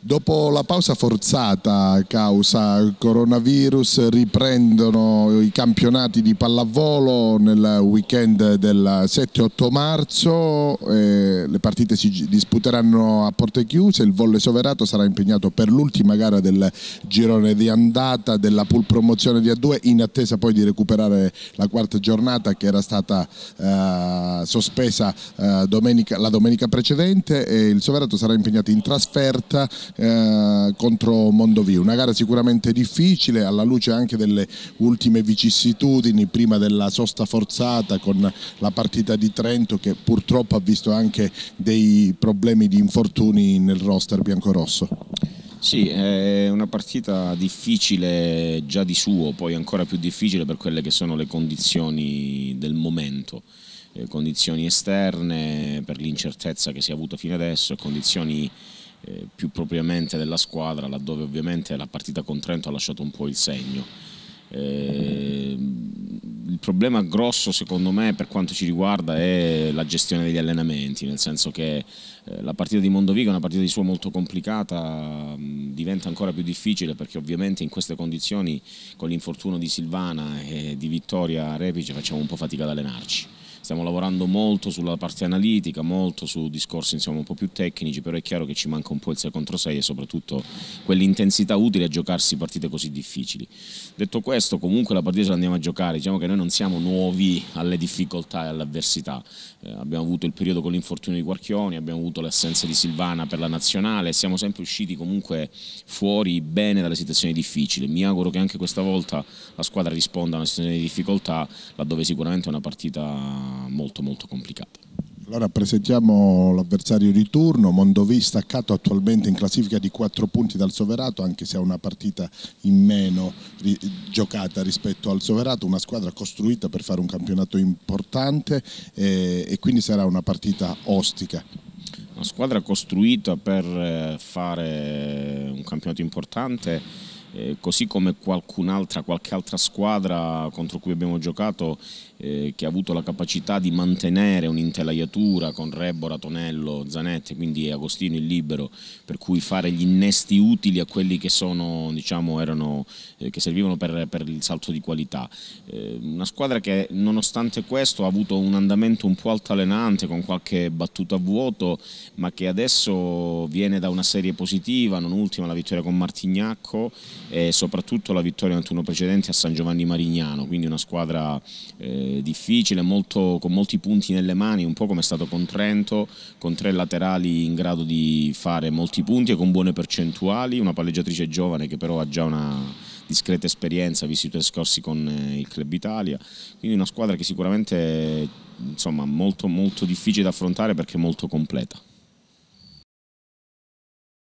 Dopo la pausa forzata causa coronavirus riprendono i campionati di pallavolo nel weekend del 7-8 marzo, eh, le partite si disputeranno a porte chiuse, il Volle Soverato sarà impegnato per l'ultima gara del girone di andata della pool promozione di A2 in attesa poi di recuperare la quarta giornata che era stata eh, sospesa eh, domenica, la domenica precedente e il Soverato sarà impegnato in trasferta eh, contro Mondovì. Una gara sicuramente difficile alla luce anche delle ultime vicissitudini prima della sosta forzata con la partita di Trento che purtroppo ha visto anche dei problemi di infortuni nel roster biancorosso. Sì, è una partita difficile già di suo, poi ancora più difficile per quelle che sono le condizioni del momento eh, condizioni esterne, per l'incertezza che si è avuta fino adesso, condizioni eh, più propriamente della squadra, laddove ovviamente la partita con Trento ha lasciato un po' il segno. Eh, il problema grosso secondo me per quanto ci riguarda è la gestione degli allenamenti, nel senso che eh, la partita di Mondovico è una partita di sua molto complicata, mh, diventa ancora più difficile perché ovviamente in queste condizioni con l'infortunio di Silvana e di Vittoria Repice facciamo un po' fatica ad allenarci stiamo lavorando molto sulla parte analitica, molto su discorsi insomma, un po' più tecnici, però è chiaro che ci manca un po' il 6 contro 6 e soprattutto quell'intensità utile a giocarsi partite così difficili. Detto questo, comunque la partita ce la andiamo a giocare, diciamo che noi non siamo nuovi alle difficoltà e all'avversità, eh, abbiamo avuto il periodo con l'infortunio di Quarchioni, abbiamo avuto l'assenza di Silvana per la nazionale, siamo sempre usciti comunque fuori bene dalle situazioni difficili, mi auguro che anche questa volta la squadra risponda a una situazione di difficoltà laddove sicuramente è una partita molto molto complicata. Allora presentiamo l'avversario di turno, Mondovi staccato attualmente in classifica di 4 punti dal Soverato anche se ha una partita in meno ri giocata rispetto al Soverato, una squadra costruita per fare un campionato importante eh, e quindi sarà una partita ostica. Una squadra costruita per eh, fare un campionato importante eh, così come qualcun'altra, qualche altra squadra contro cui abbiamo giocato eh, che ha avuto la capacità di mantenere un'intelaiatura con Rebora, Tonello, Zanetti, quindi Agostino il libero, per cui fare gli innesti utili a quelli che, sono, diciamo, erano, eh, che servivano per, per, il salto di qualità. Eh, una squadra che nonostante questo ha avuto un andamento un po' altalenante con qualche battuta a vuoto, ma che adesso viene da una serie positiva, non ultima la vittoria con Martignacco e soprattutto la vittoria 91 precedente a San Giovanni Marignano, quindi una squadra eh, difficile, molto, con molti punti nelle mani, un po' come è stato con Trento, con tre laterali in grado di fare molti punti e con buone percentuali, una palleggiatrice giovane che però ha già una discreta esperienza, visto i tuoi scorsi con eh, il Club Italia, quindi una squadra che sicuramente insomma molto, molto difficile da affrontare perché molto completa.